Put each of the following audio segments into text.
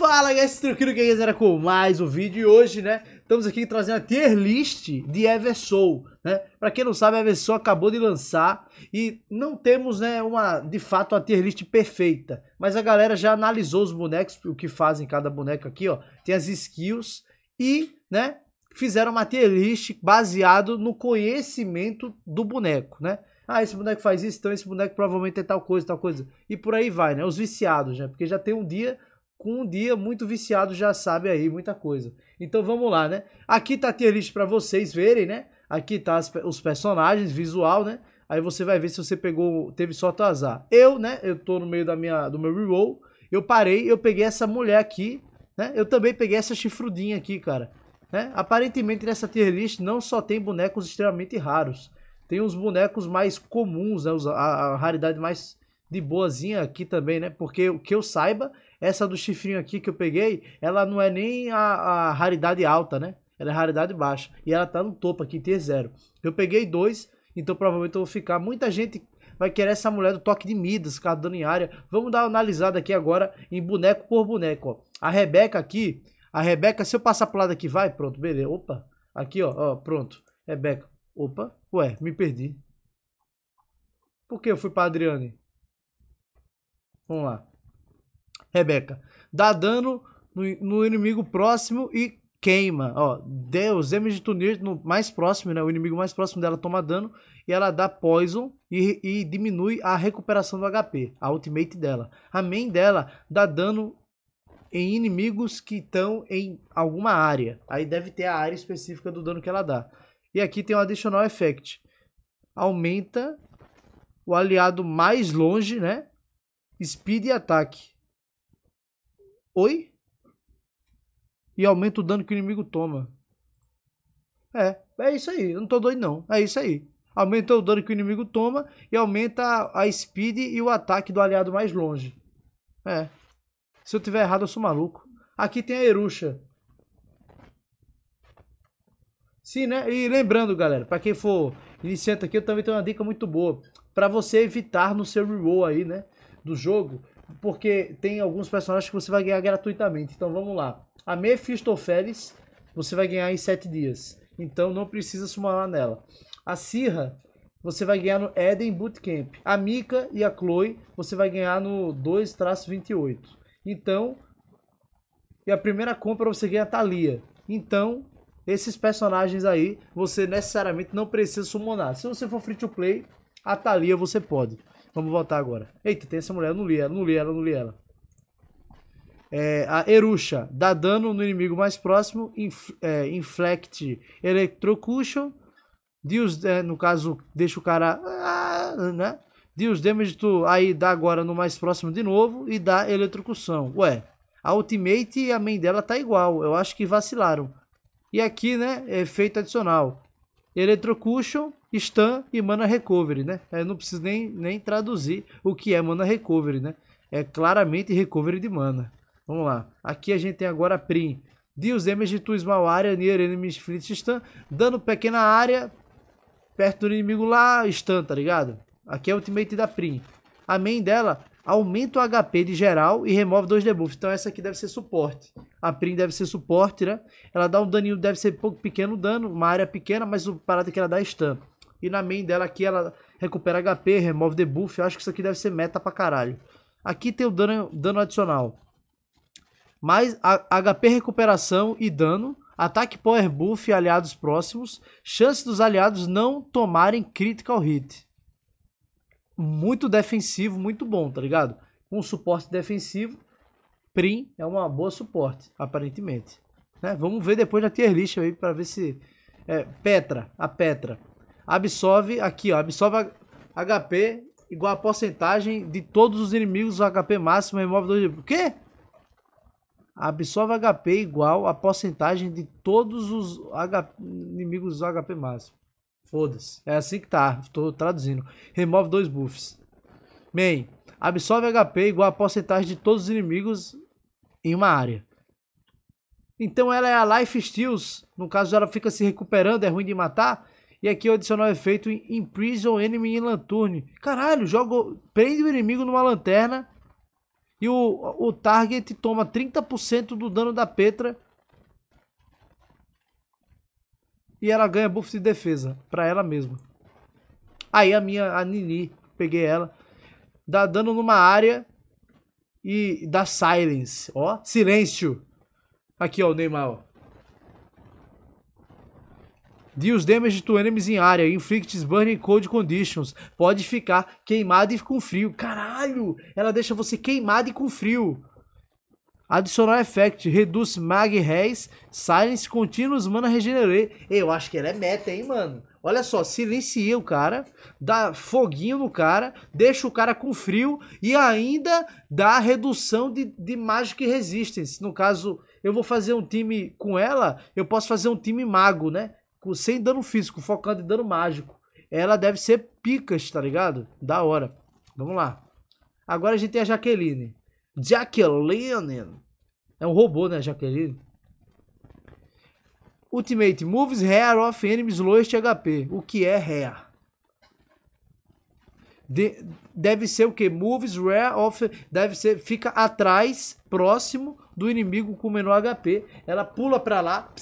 Fala guys, tranquilo que era com mais um vídeo e hoje, né, estamos aqui trazendo a tier list de Eversoul, né? Para quem não sabe, a Eversoul acabou de lançar e não temos, né, uma, de fato, a tier list perfeita, mas a galera já analisou os bonecos, o que fazem cada boneco aqui, ó, tem as skills e, né, fizeram uma tier list baseado no conhecimento do boneco, né? ah, esse boneco faz isso, então esse boneco provavelmente é tal coisa, tal coisa. E por aí vai, né? Os viciados, né? Porque já tem um dia com um dia muito viciado já sabe aí muita coisa. Então vamos lá, né? Aqui tá a tier list para vocês verem, né? Aqui tá as, os personagens, visual, né? Aí você vai ver se você pegou, teve sorte ou azar. Eu, né, eu tô no meio da minha, do meu reroll, eu parei, eu peguei essa mulher aqui, né? Eu também peguei essa chifrudinha aqui, cara, né? Aparentemente nessa tier list não só tem bonecos extremamente raros, tem uns bonecos mais comuns, né? a, a raridade mais de boazinha aqui também, né? Porque o que eu saiba essa do chifrinho aqui que eu peguei, ela não é nem a, a raridade alta, né? Ela é raridade baixa. E ela tá no topo aqui, t zero. Eu peguei dois, então provavelmente eu vou ficar. Muita gente vai querer essa mulher do toque de Midas, cara, dando em área. Vamos dar uma analisada aqui agora em boneco por boneco, ó. A Rebeca aqui, a Rebeca, se eu passar pro lado aqui, vai, pronto, beleza. Opa, aqui, ó, ó pronto. Rebeca, opa, ué, me perdi. Por que eu fui pra Adriane? Vamos lá. Rebeca. Dá dano no, no inimigo próximo e queima. Ó, Deus, de Tunir, no mais próximo, né? O inimigo mais próximo dela toma dano e ela dá poison e, e diminui a recuperação do HP, a ultimate dela. A main dela dá dano em inimigos que estão em alguma área. Aí deve ter a área específica do dano que ela dá. E aqui tem um adicional effect. Aumenta o aliado mais longe, né? Speed e ataque. Oi? E aumenta o dano que o inimigo toma. É, é isso aí. Eu não tô doido, não. É isso aí. Aumenta o dano que o inimigo toma e aumenta a speed e o ataque do aliado mais longe. É. Se eu tiver errado, eu sou maluco. Aqui tem a Erusha. Sim, né? E lembrando, galera, para quem for iniciante aqui, eu também tenho uma dica muito boa. para você evitar no seu reroll aí, né? Do jogo, porque tem alguns personagens que você vai ganhar gratuitamente. Então vamos lá. A Mephistopheles você vai ganhar em 7 dias. Então não precisa sumar nela. A Sirra você vai ganhar no Eden Bootcamp. A Mika e a Chloe você vai ganhar no 2-28. Então, e a primeira compra você ganha a Thalia. Então, esses personagens aí você necessariamente não precisa summonar. Se você for free to play, a Thalia você pode. Vamos voltar agora. Eita, tem essa mulher. Eu não li ela, não li ela, não li ela. É, a Erusha dá dano no inimigo mais próximo, inf, é, inflect electrocution, deals, é, no caso, deixa o cara, ah, né? deus damage aí dá agora no mais próximo de novo e dá eletrocução. Ué, a ultimate e a main dela tá igual, eu acho que vacilaram. E aqui, né, efeito adicional, electrocution, stun e Mana Recovery, né? Eu é, não preciso nem, nem traduzir o que é Mana Recovery, né? É claramente Recovery de Mana. Vamos lá. Aqui a gente tem agora a Prim. Deals damage to small area near enemies fleet stun. dando pequena área perto do inimigo lá, stun, tá ligado? Aqui é o ultimate da Prim. A main dela aumenta o HP de geral e remove dois debuffs. Então essa aqui deve ser suporte. A Prim deve ser suporte, né? Ela dá um daninho, deve ser pouco pequeno dano, uma área pequena, mas o parada que ela dá é stun. E na main dela aqui ela recupera HP, remove debuff. Eu acho que isso aqui deve ser meta pra caralho. Aqui tem o dano, dano adicional. Mais HP recuperação e dano. Ataque power buff aliados próximos. Chance dos aliados não tomarem critical hit. Muito defensivo, muito bom, tá ligado? Um suporte defensivo. Prim é uma boa suporte, aparentemente. Né? Vamos ver depois na tier list aí para ver se... É, Petra, a Petra absorve aqui, ó, absorve HP igual a porcentagem de todos os inimigos HP máximo remove 2 de... O quê? Absorve HP igual a porcentagem de todos os inimigos do HP máximo. Foda-se. É assim que tá. Tô traduzindo. Remove dois buffs. Main. Absorve HP igual a porcentagem de todos os inimigos em uma área. Então ela é a Life Steals. No caso, ela fica se recuperando, é ruim de matar. E aqui eu é o efeito Imprison Enemy em Lantern. Caralho, jogo, prende o inimigo numa lanterna e o, o target toma 30% do dano da Petra. E ela ganha buff de defesa pra ela mesma. Aí a minha, a Nini, peguei ela, dá dano numa área e dá silence, ó, silêncio. Aqui, ó, o Neymar, ó. Deals damage to enemies em área. Inflicts burning cold conditions. Pode ficar queimado e com frio. Caralho! Ela deixa você queimado e com frio. Adicional effect. Reduz mag res. Silence continuous mana regenerate. Eu acho que ela é meta, hein, mano? Olha só, silencia o cara, dá foguinho no cara, deixa o cara com frio e ainda dá redução de, de Magic Resistance. No caso, eu vou fazer um time com ela, eu posso fazer um time mago, né? sem dano físico, focando em dano mágico. Ela deve ser picas, tá ligado? Da hora. Vamos lá. Agora a gente tem a Jaqueline. Jaqueline. É um robô, né, Jaqueline? Ultimate Moves Hair of Enemies Lowest HP. O que é Hair? De, deve ser o que? Moves Rare of. Deve ser. Fica atrás, próximo do inimigo com menor HP. Ela pula pra lá,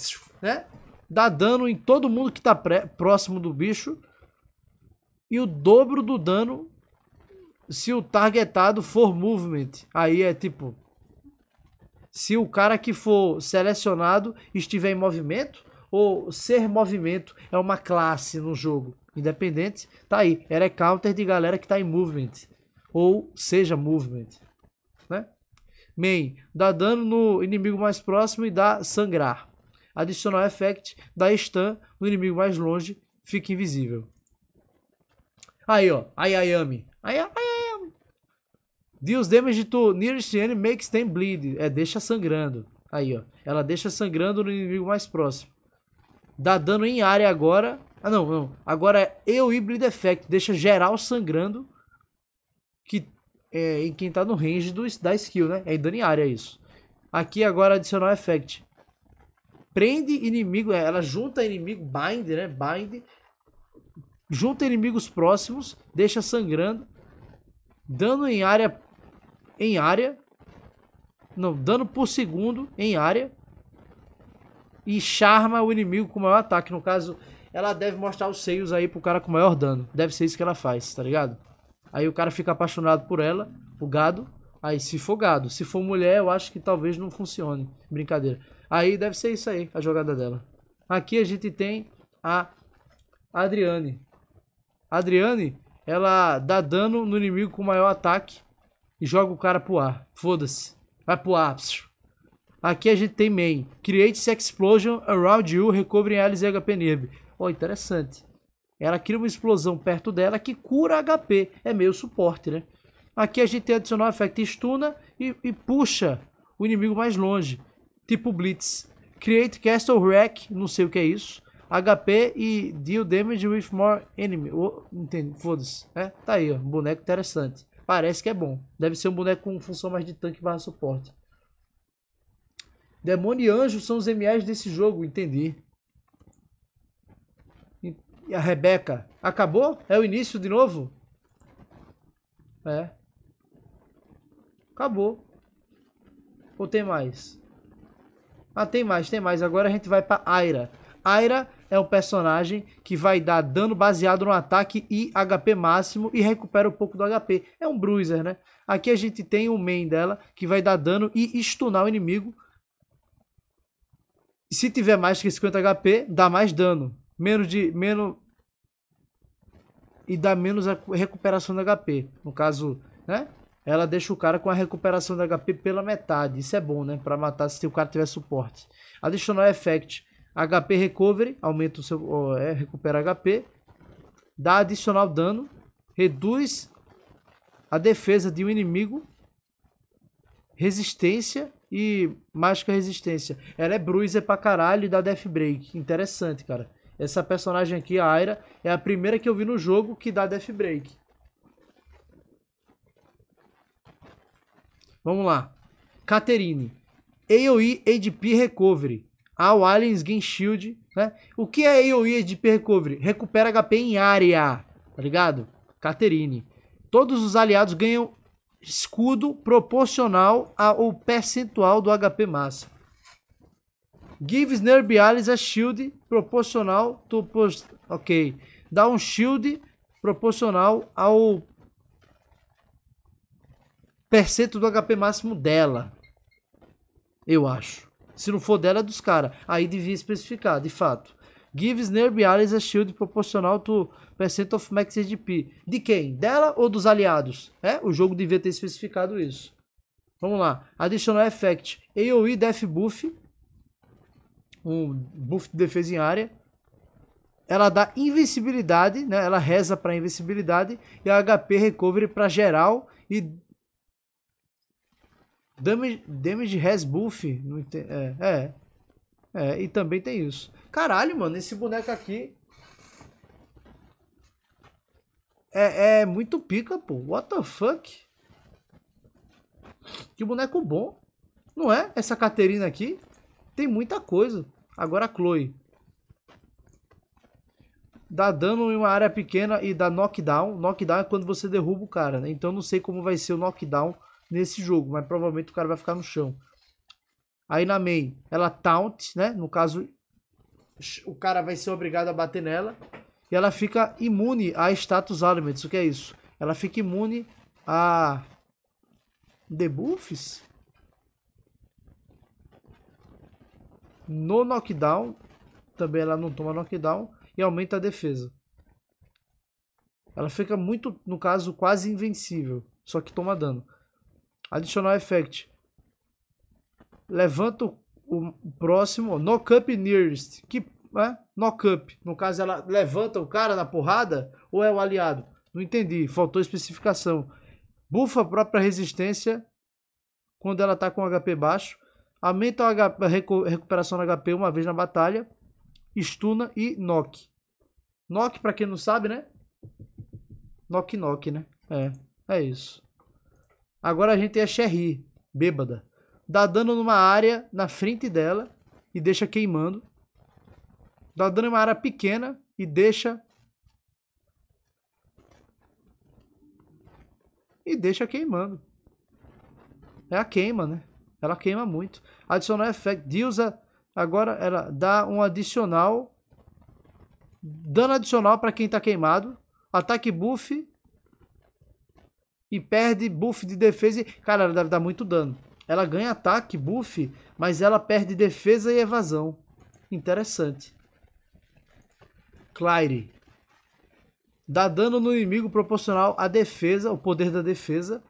né? dá dano em todo mundo que está próximo do bicho e o dobro do dano se o targetado for movement. Aí é tipo, se o cara que for selecionado estiver em movimento ou ser movimento é uma classe no jogo, independente, tá aí, era counter de galera que está em movement ou seja movement, né? Main, dá dano no inimigo mais próximo e dá sangrar adicionar o effect da stun no inimigo mais longe, fica invisível. Aí, ó. Aí, Ayami. Aí, Ayami. Deals damage to nearest enemy makes them bleed. É, deixa sangrando. Aí, ó. Ela deixa sangrando no inimigo mais próximo. Dá dano em área agora. Ah, não, não. Agora é eu e bleed effect. Deixa geral sangrando. Que é, em quem tá no range do, da skill, né? É dano em área isso. Aqui agora adicionar effect prende inimigo, é, ela junta inimigo, bind, né? Bind, junta inimigos próximos, deixa sangrando, dano em área, em área, não, dano por segundo em área, e charma o inimigo com o maior ataque. No caso, ela deve mostrar os seios aí pro cara com maior dano. Deve ser isso que ela faz, tá ligado? Aí o cara fica apaixonado por ela, o gado. Aí se for gado, se for mulher, eu acho que talvez não funcione. Brincadeira. Aí deve ser isso aí, a jogada dela. Aqui a gente tem a Adriane. Adriane, ela dá dano no inimigo com maior ataque e joga o cara pro ar. Foda-se. Vai pro ar. Aqui a gente tem main. Create explosion around you, recovering Alice e HP nerve. Ó, oh, interessante. Ela cria uma explosão perto dela que cura HP. É meio suporte, né? Aqui a gente tem adicional effect stuna e, e puxa o inimigo mais longe tipo Blitz. Create Castle Wreck, não sei o que é isso. HP e deal damage with more enemy. entendi, foda-se. É, tá aí, ó, um boneco interessante. Parece que é bom. Deve ser um boneco com função mais de tanque barra suporte. Demônio e anjo são os MAs desse jogo, entendi. E a Rebeca. Acabou? É o início de novo? É. Acabou. Ou tem mais? Ah, tem mais, tem mais. Agora a gente vai pra Aira. Aira é um personagem que vai dar dano baseado no ataque e HP máximo e recupera um pouco do HP. É um bruiser, né? Aqui a gente tem o main dela que vai dar dano e stunar o inimigo. Se tiver mais que 50 HP, dá mais dano. Menos de... menos E dá menos a recuperação do HP. No caso, né? ela deixa o cara com a recuperação da HP pela metade. Isso é bom, né? Para matar se o cara tiver suporte. Adicional effect. HP recovery, aumenta o seu. é, recupera HP. Dá adicional dano. Reduz a defesa de um inimigo. Resistência e mágica resistência. Ela é bruiser pra caralho e dá death break. Interessante, cara. Essa personagem aqui, a Aira, é a primeira que eu vi no jogo que dá death break. Vamos lá. Caterine. AoE ADP Recovery. Ao Aliens Game Shield, né? O que é AoE ADP Recovery? Recupera HP em área, tá ligado? Caterine. Todos os aliados ganham escudo proporcional ao percentual do HP máximo. Gives Nerve a shield proporcional to... Ok. Dá um shield proporcional ao percento do HP máximo dela. Eu acho. Se não for dela, é dos caras. Aí devia especificar, de fato. Gives nearby allies a shield proporcional to percent of max HP. De quem? Dela ou dos aliados? É, o jogo devia ter especificado isso. Vamos lá. Additional effect. AoE def buff. Um buff de defesa em área. Ela dá invencibilidade, né? Ela reza para invencibilidade e HP recovery para geral e Damage, damage has buff. Não é, é. É, e também tem isso. Caralho, mano, esse boneco aqui. É, é muito pica, pô. What the fuck? Que boneco bom. Não é? Essa Caterina aqui tem muita coisa. Agora a Chloe. Dá dano em uma área pequena e dá knockdown. Knockdown é quando você derruba o cara, né? Então não sei como vai ser o knockdown nesse jogo, mas provavelmente o cara vai ficar no chão. Aí na main, ela taunt, né? No caso, o cara vai ser obrigado a bater nela. E ela fica imune a status ailments. O que é isso? Ela fica imune a debuffs? No knockdown, também ela não toma knockdown e aumenta a defesa. Ela fica muito, no caso, quase invencível, só que toma dano. Adicional effect. Levanta o, o próximo. Knock up nearest. Que é? Knock up. No caso, ela levanta o cara na porrada ou é o aliado? Não entendi. Faltou especificação. Bufa a própria resistência quando ela está com HP baixo. Aumenta a recuperação no HP uma vez na batalha. Estuna e knock. Knock, para quem não sabe, né? Knock knock, né? É, é isso. Agora a gente tem a Sherry, bêbada. Dá dano numa área na frente dela e deixa queimando. Dá dano em uma área pequena e deixa. E deixa queimando. É a queima, né? Ela queima muito. Adicional effect. Dilza agora ela dá um adicional. Dano adicional para quem está queimado. Ataque buff e perde buff de defesa. E... Cara, ela deve dar muito dano. Ela ganha ataque, buff, mas ela perde defesa e evasão. Interessante. Claire. Dá dano no inimigo proporcional à defesa, o poder da defesa.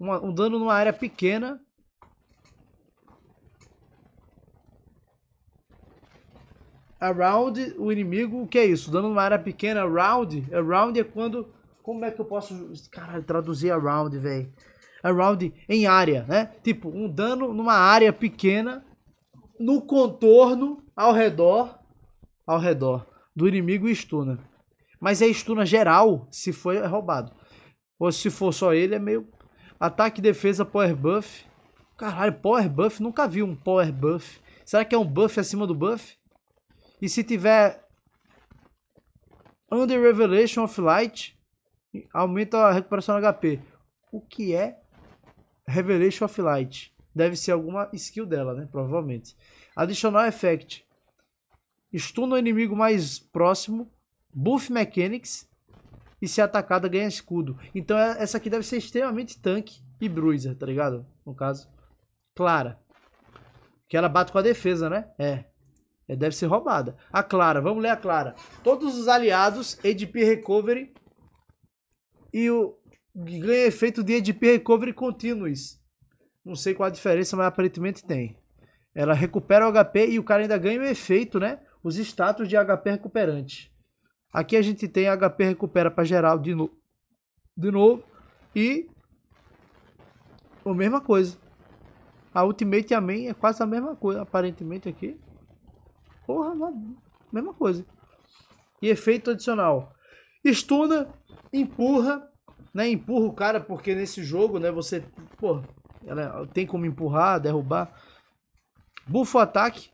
Uma, um dano numa área pequena. Around o inimigo, o que é isso? Dano numa área pequena, around. Around é quando como é que eu posso. Caralho, traduzir around, velho. Around em área, né? Tipo, um dano numa área pequena, no contorno, ao redor. Ao redor do inimigo e stuna. Mas é stuna geral se for roubado. Ou se for só ele, é meio. Ataque, defesa, power buff. Caralho, power buff? Nunca vi um power buff. Será que é um buff acima do buff? E se tiver Under Revelation of Light, aumenta a recuperação HP. O que é Revelation of Light? Deve ser alguma skill dela, né? Provavelmente. Adicional Effect. Estuna o inimigo mais próximo. Buff Mechanics. E se atacada ganha escudo. Então é, essa aqui deve ser extremamente tanque e bruiser, tá ligado? No caso. Clara. Que ela bate com a defesa, né? É. é deve ser roubada. A Clara. Vamos ler a Clara. Todos os aliados, ADP Recovery e o ganha efeito de ADP Recovery Continuous. Não sei qual a diferença, mas aparentemente tem. Ela recupera o HP e o cara ainda ganha o efeito, né? Os status de HP recuperante. Aqui a gente tem HP recupera para geral de, no... de novo. E a mesma coisa. A Ultimate e a Main é quase a mesma coisa, aparentemente aqui. Porra, mesma coisa. E efeito adicional. Estuna empurra, né? Empurra o cara, porque nesse jogo, né, você, pô, ela tem como empurrar, derrubar. Bufa o ataque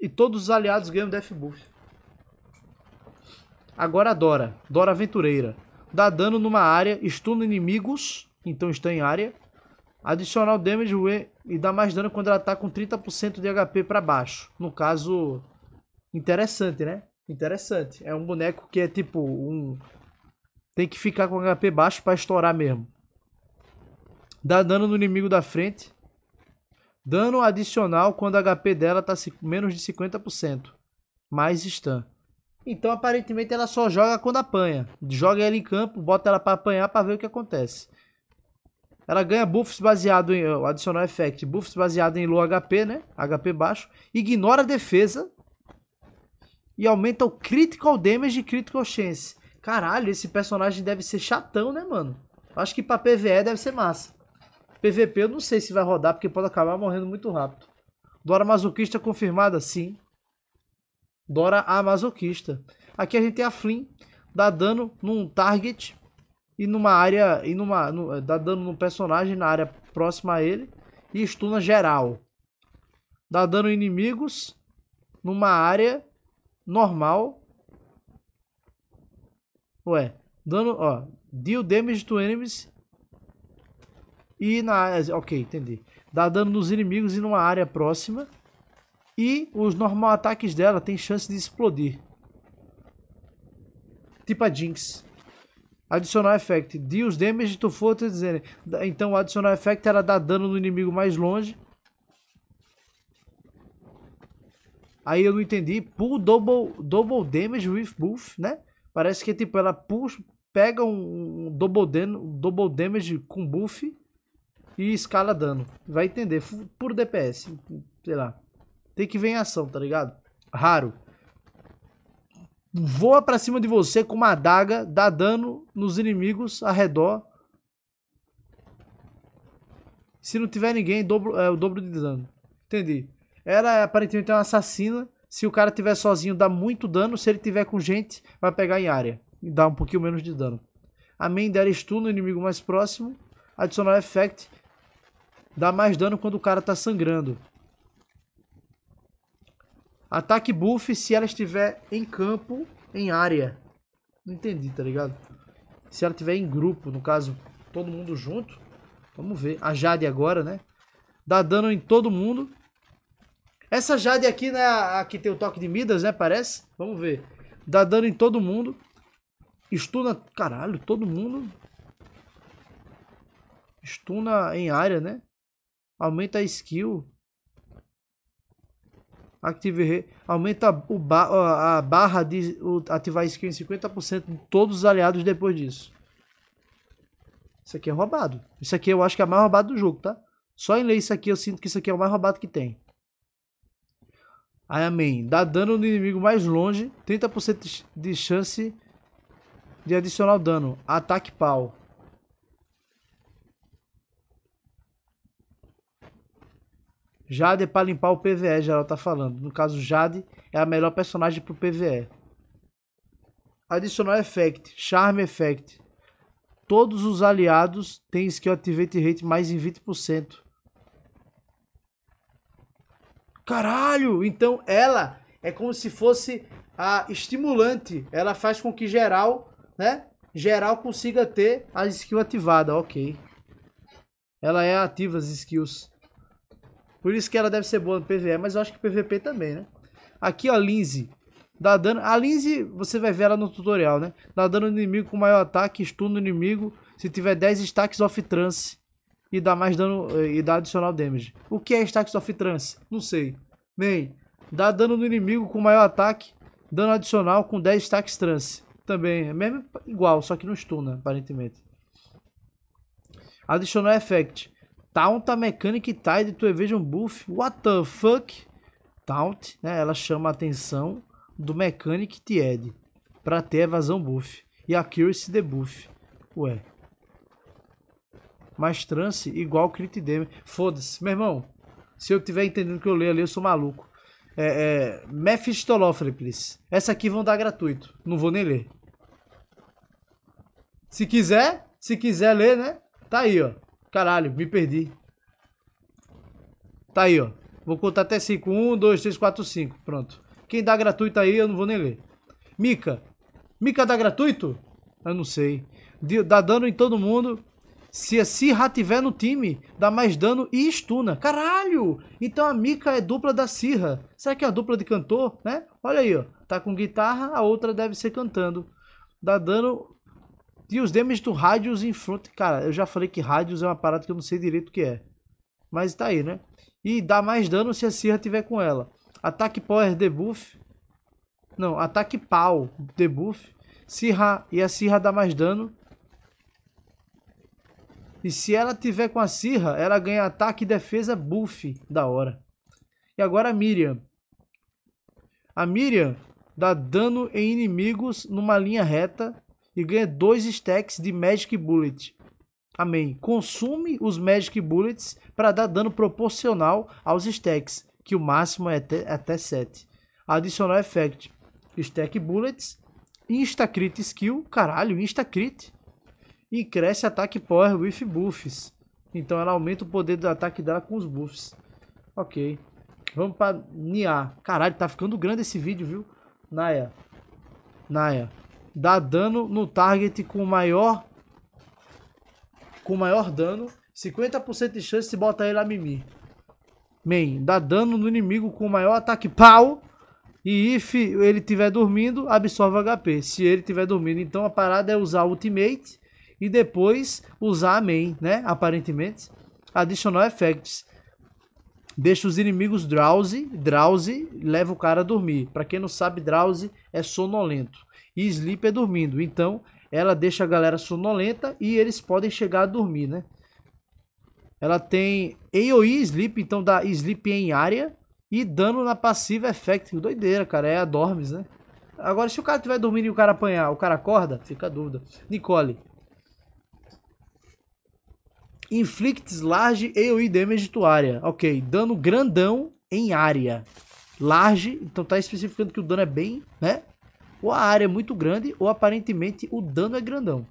e todos os aliados ganham death buff. Agora a Dora, Dora aventureira. Dá dano numa área, estuna inimigos, então está em área. Adicional damage e dá mais dano quando ela tá com 30% de HP para baixo. No caso, interessante, né? Interessante. É um boneco que é tipo um tem que ficar com HP baixo para estourar mesmo. Dá dano no inimigo da frente. Dano adicional quando a HP dela tá menos de 50%. Mais stun. Então aparentemente ela só joga quando apanha. Joga ela em campo, bota ela para apanhar para ver o que acontece. Ela ganha buffs baseado em adicional effect, buffs baseado em low HP, né? HP baixo, ignora a defesa e aumenta o critical damage e critical chance. Caralho, esse personagem deve ser chatão, né, mano? Acho que pra PVE deve ser massa. PVP eu não sei se vai rodar, porque pode acabar morrendo muito rápido. Dora masoquista confirmada? Sim. Dora a masoquista. Aqui a gente tem a Flynn. Dá dano num target. E numa área... E numa, no, eh, dá dano num personagem na área próxima a ele. E estuna geral. Dá dano inimigos. Numa área normal. Ué, dano, ó. Deal damage to enemies. E na Ok, entendi. Dá dano nos inimigos e numa área próxima. E os normal ataques dela tem chance de explodir. Tipo a Jinx. Adicionar effect. Deals damage to fortress então o adicionar effect era dar dano no inimigo mais longe. Aí eu não entendi. Pull double, double damage with buff, né? Parece que tipo, ela puxa, pega um, double, dano, double damage com buff e escala dano. Vai entender, puro DPS, sei lá. Tem que ver em ação, tá ligado? Raro. Voa pra cima de você com uma adaga, dá dano nos inimigos ao redor. Se não tiver ninguém, dobro, é o dobro de dano. Entendi. Ela aparentemente é uma assassina se o cara tiver sozinho, dá muito dano. Se ele tiver com gente, vai pegar em área e dá um pouquinho menos de dano. Amém, der é stun no inimigo mais próximo. Adicional effect dá mais dano quando o cara tá sangrando. Ataque buff se ela estiver em campo, em área. Não entendi, tá ligado? Se ela estiver em grupo, no caso, todo mundo junto. Vamos ver. A Jade agora, né? Dá dano em todo mundo. Essa Jade aqui, né? A, a que tem o toque de Midas, né? Parece. Vamos ver. Dá dano em todo mundo. Estuna. Caralho, todo mundo. Estuna em área, né? Aumenta a skill. Active Aumenta o ba a barra de ativar a skill em 50% de todos os aliados depois disso. Isso aqui é roubado. Isso aqui eu acho que é o mais roubado do jogo, tá? Só em ler isso aqui eu sinto que isso aqui é o mais roubado que tem. Aí, amém. Dá dano no inimigo mais longe. 30% de chance de adicional dano. Ataque pau. Jade é pra limpar o PVE, geral tá falando. No caso, Jade é a melhor personagem pro PVE. Adicional Effect. Charme Effect. Todos os aliados têm skill activate rate mais em 20%. Caralho! Então ela é como se fosse a estimulante. Ela faz com que geral, né? Geral consiga ter a skill ativada. Ok. Ela é ativa as skills. Por isso que ela deve ser boa no PVE, mas eu acho que PVP também, né? Aqui, ó, Lindsay. Dá dano. A Lindsay, você vai ver ela no tutorial, né? Dá dano no inimigo com maior ataque, estuna o inimigo. Se tiver 10 stacks off trance e dá mais dano eh, e dá adicional damage. O que é Stacks of Trance? Não sei. Man, dá dano no inimigo com maior ataque, dano adicional com 10 stacks trance. Também é mesmo igual, só que não estuna né, aparentemente. Adicional effect. Taunt a Mechanic Tide to Evasion Buff. What the fuck? Taunt, né? Ela chama a atenção do Mechanic Tied para ter evasão buff e Accuracy debuff. Ué, mais trance igual Crit Damage. Foda-se, meu irmão. Se eu tiver entendendo o que eu leio ali, eu sou maluco. É, é, please. Essa aqui vão dar gratuito. Não vou nem ler. Se quiser, se quiser ler, né? Tá aí, ó. Caralho, me perdi. Tá aí, ó. Vou contar até 5. 1, 2, 3, 4, 5. Pronto. Quem dá gratuito aí, eu não vou nem ler. Mica. Mica dá gratuito? Eu não sei. Dá dano em todo mundo. Se a Sirra tiver no time, dá mais dano e estuna. Caralho! Então a Mika é dupla da Sirra. Será que é a dupla de cantor, né? Olha aí, ó. Tá com guitarra, a outra deve ser cantando. Dá dano... E os damage do Radius em front... Cara, eu já falei que Radius é uma parada que eu não sei direito o que é. Mas tá aí, né? E dá mais dano se a Sirra tiver com ela. Ataque Power debuff. Não, ataque Pau debuff. Sirra e a Sirra dá mais dano. E se ela tiver com a Sirra, ela ganha ataque e defesa buff. Da hora. E agora a Miriam. A Miriam dá dano em inimigos numa linha reta e ganha 2 stacks de Magic Bullet. Amém. Consume os Magic Bullets para dar dano proporcional aos stacks, que o máximo é até, 7. Adicional effect: Stack Bullets, Instacrit Skill, caralho, Instacrit e cresce ataque power with buffs. Então ela aumenta o poder do ataque dela com os buffs. Ok. Vamos pra Nia. Caralho, tá ficando grande esse vídeo, viu? Naya. Naya. Dá dano no target com maior... Com maior dano. 50% de chance de botar ele a mimir. Main. Dá dano no inimigo com maior ataque. Pau! E if ele tiver dormindo, absorve HP. Se ele tiver dormindo, então a parada é usar ultimate e depois usar a main, né? Aparentemente. Adicional effects. Deixa os inimigos drowsy. Drowsy leva o cara a dormir. Para quem não sabe, drowsy é sonolento. E sleep é dormindo. Então, ela deixa a galera sonolenta e eles podem chegar a dormir, né? Ela tem AoE Sleep, então dá Sleep em área e dano na passiva effect. Doideira, cara. É a Dormes, né? Agora, se o cara tiver dormindo e o cara apanhar, o cara acorda? Fica a dúvida. Nicole, Inflicts large AoE damage to área. Ok, dano grandão em área. Large, então tá especificando que o dano é bem, né? Ou a área é muito grande, ou aparentemente o dano é grandão.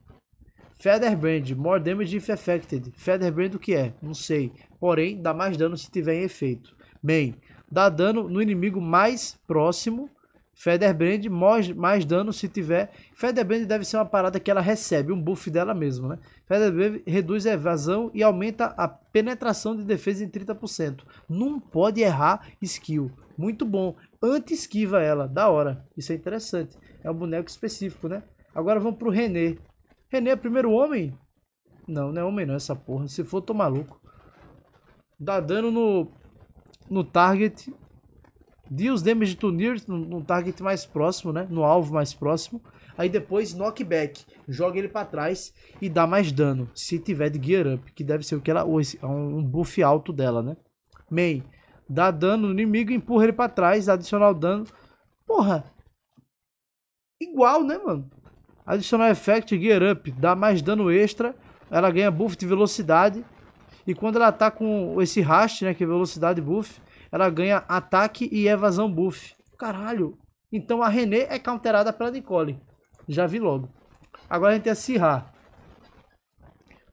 Featherbrand, more damage if affected. Featherbrand o que é? Não sei. Porém, dá mais dano se tiver em efeito. Bem, dá dano no inimigo mais próximo Federbrand mais, mais dano se tiver. Federbrand deve ser uma parada que ela recebe, um buff dela mesmo, né? Federbrand reduz a evasão e aumenta a penetração de defesa em 30%. Não pode errar skill. Muito bom. Anti-esquiva ela, da hora. Isso é interessante. É um boneco específico, né? Agora vamos pro René. René é primeiro homem? Não, não é homem não, essa porra. Se for, tô maluco. Dá dano no, no target Deals Damage to Near, no, target mais próximo, né? No alvo mais próximo. Aí depois knockback, joga ele para trás e dá mais dano, se tiver de gear up, que deve ser o que ela é um buff alto dela, né? May, dá dano no inimigo, empurra ele para trás, adicional dano. Porra. Igual, né, mano? Adicional effect gear up, dá mais dano extra, ela ganha buff de velocidade e quando ela tá com esse haste, né, que é velocidade buff, ela ganha ataque e evasão buff. Caralho. Então a René é counterada pela Nicole. Já vi logo. Agora a gente tem a Sirra.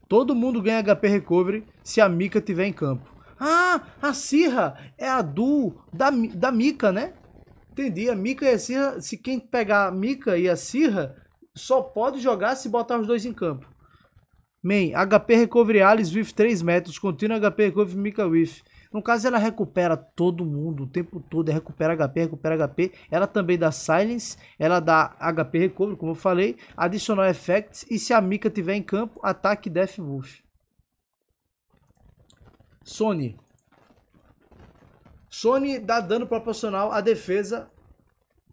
Todo mundo ganha HP Recovery se a Mika tiver em campo. Ah, a Sirra é a duo da, da Mika, né? Entendi. A Mika e a Sirra, se quem pegar a Mika e a Sirra, só pode jogar se botar os dois em campo. Man, HP Recovery Alice with 3 metros, contínuo HP Recovery Mika with. No caso, ela recupera todo mundo o tempo todo, recupera HP, recupera HP. Ela também dá Silence, ela dá HP Recovery, como eu falei, adicional Effects e se a Mika tiver em campo, ataque Death Wolf. Sony. Sony dá dano proporcional à defesa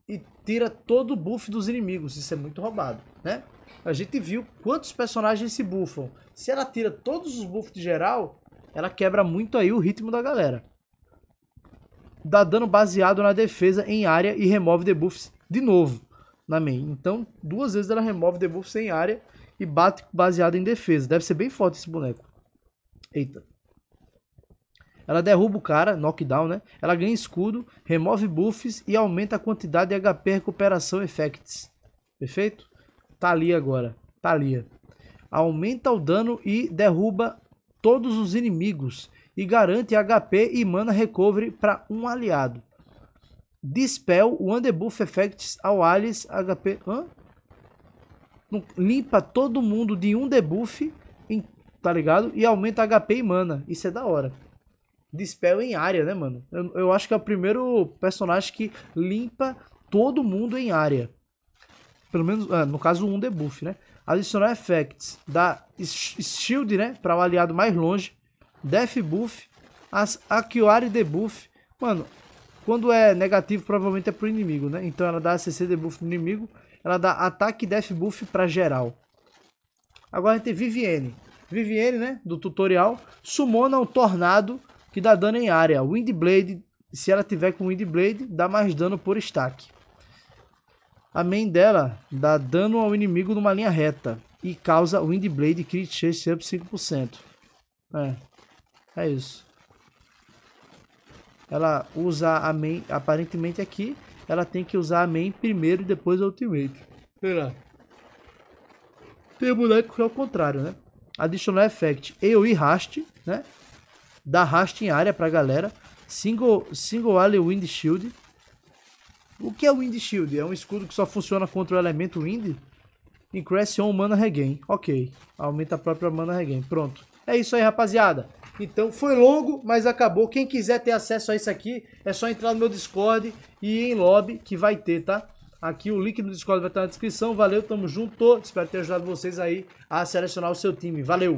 e tira todo o buff dos inimigos. Isso é muito roubado, né? A gente viu quantos personagens se buffam. Se ela tira todos os buffs de geral, ela quebra muito aí o ritmo da galera. Dá dano baseado na defesa em área e remove debuffs de novo na main. Então, duas vezes ela remove debuffs em área e bate baseado em defesa. Deve ser bem forte esse boneco. Eita. Ela derruba o cara, knockdown, né? Ela ganha escudo, remove buffs e aumenta a quantidade de HP recuperação effects. Perfeito? Tá ali agora. Tá ali. Aumenta o dano e derruba todos os inimigos e garante HP e mana recovery para um aliado. Dispel One Debuff Effects ao Alice HP... Hã? Limpa todo mundo de um debuff, tá ligado? E aumenta HP e mana. Isso é da hora. Dispel em área, né, mano? Eu, eu acho que é o primeiro personagem que limpa todo mundo em área. Pelo menos, ah, no caso, um debuff, né? Adicionar effects da shield, né? Para o aliado mais longe. Def buff. As Acquire debuff. Mano, quando é negativo, provavelmente é pro inimigo, né? Então ela dá cc debuff no inimigo. Ela dá ataque e def buff para geral. Agora a gente tem Vivienne. Vivienne, né? Do tutorial. Sumona o Tornado, que dá dano em área. Windblade, se ela tiver com Windblade, dá mais dano por stack. A main dela dá dano ao inimigo numa linha reta e causa Windblade Crit Chase Up 5%. É, é isso. Ela usa a main, aparentemente aqui, ela tem que usar a main primeiro e depois a ultimate. Será? Tem boneco que é o contrário, né? Additional Effect AoE Rast, né? Dá Rast em área pra galera. Single, single Alley Wind Shield o que é o Wind Shield? É um escudo que só funciona contra o elemento Wind? Increase on mana regain. Ok. Aumenta a própria mana regain. Pronto. É isso aí, rapaziada. Então foi longo, mas acabou. Quem quiser ter acesso a isso aqui, é só entrar no meu Discord e ir em lobby que vai ter, tá? Aqui o link no Discord vai estar na descrição. Valeu, tamo junto. Espero ter ajudado vocês aí a selecionar o seu time. Valeu!